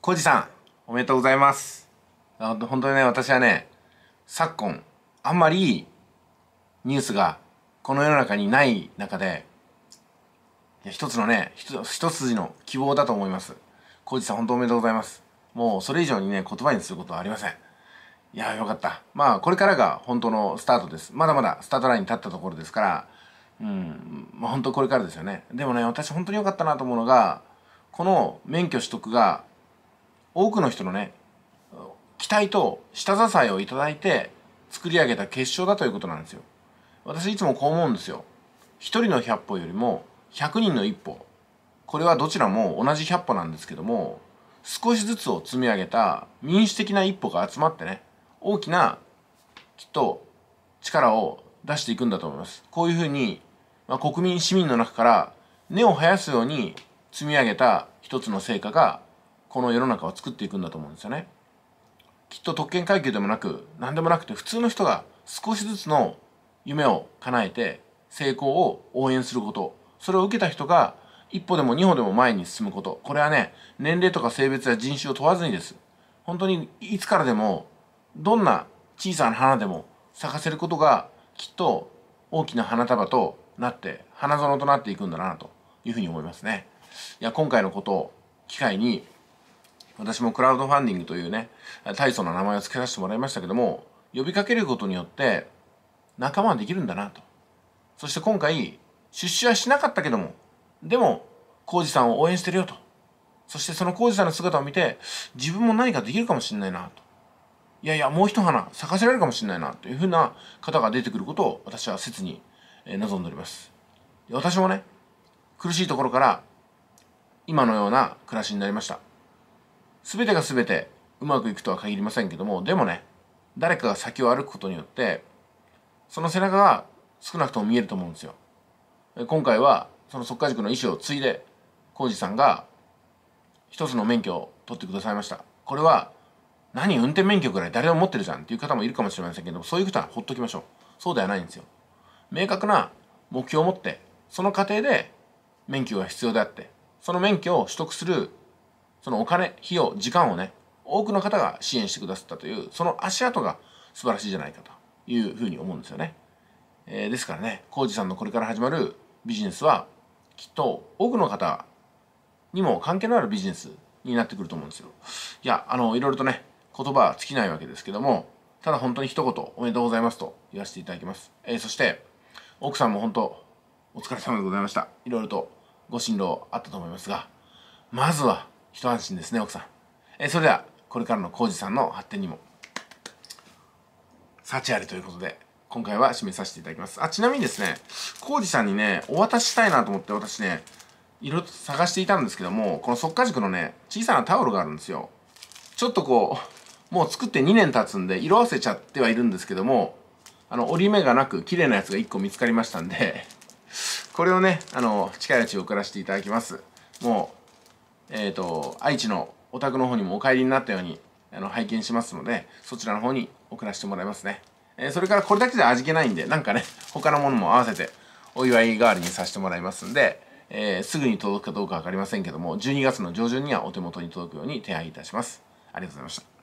コージさん、おめでとうございます。あ本当にね、私はね、昨今、あんまりニュースがこの世の中にない中で、いや一つのね一、一筋の希望だと思います。コージさん、本当おめでとうございます。もうそれ以上にね、言葉にすることはありません。いやよかった。まあ、これからが本当のスタートです。まだまだスタートラインに立ったところですから、うん、まあ本当これからですよね。でもね、私本当に良かったなと思うのが、この免許取得が多くの人のね期待と下支えをいただいて作り上げた結晶だということなんですよ私いつもこう思うんですよ一人の100歩よりも100人の一歩これはどちらも同じ100歩なんですけども少しずつを積み上げた民主的な一歩が集まってね大きなきっと力を出していくんだと思いますこういうふうに、まあ、国民市民の中から根を生やすように積み上げた一つの成果がこの世の中を作っていくんだと思うんですよね。きっと特権階級でもなく何でもなくて普通の人が少しずつの夢を叶えて成功を応援することそれを受けた人が一歩でも二歩でも前に進むことこれはね年齢とか性別や人種を問わずにです本当にいつからでもどんな小さな花でも咲かせることがきっと大きな花束となって花園となっていくんだなというふうに思いますねいや今回のことを機会に私もクラウドファンディングというね大層な名前を付けさせてもらいましたけども呼びかけることによって仲間はできるんだなとそして今回出資はしなかったけどもでも浩二さんを応援してるよとそしてその浩二さんの姿を見て自分も何かできるかもしれないなといやいやもう一花咲かせられるかもしれないなというふうな方が出てくることを私は切に望んでおります私もね苦しいところから今のような暮らしになりました全てが全てうまくいくとは限りませんけどもでもね誰かが先を歩くことによってその背中が少なくとも見えると思うんですよ。今回はその速化塾の意思を継いで浩二さんが一つの免許を取ってくださいました。これは何運転免許ぐらい誰がも持ってるじゃんっていう方もいるかもしれませんけどそういう人はほっときましょう。そうではないんですよ。明確な目標を持ってその過程で免許が必要であってその免許を取得するそのお金、費用、時間をね、多くの方が支援してくださったという、その足跡が素晴らしいじゃないかというふうに思うんですよね。えー、ですからね、浩二さんのこれから始まるビジネスは、きっと多くの方にも関係のあるビジネスになってくると思うんですよ。いや、あの、いろいろとね、言葉は尽きないわけですけども、ただ本当に一言、おめでとうございますと言わせていただきます。えー、そして、奥さんも本当、お疲れ様でございました。いろいろとご辛労あったと思いますが、まずは、一安心ですね奥さんえそれではこれからの浩二さんの発展にも幸あれということで今回は締めさせていただきますあちなみにですね浩二さんにねお渡ししたいなと思って私ねいろいろ探していたんですけどもこの即果軸のね小さなタオルがあるんですよちょっとこうもう作って2年経つんで色あせちゃってはいるんですけどもあの折り目がなく綺麗なやつが1個見つかりましたんでこれをねあの近いうち送らせていただきますもうえー、と、愛知のお宅の方にもお帰りになったように、あの、拝見しますので、そちらの方に送らせてもらいますね。えー、それからこれだけじゃ味気ないんで、なんかね、他のものも合わせてお祝い代わりにさせてもらいますんで、えー、すぐに届くかどうか分かりませんけども、12月の上旬にはお手元に届くように手配いたします。ありがとうございました。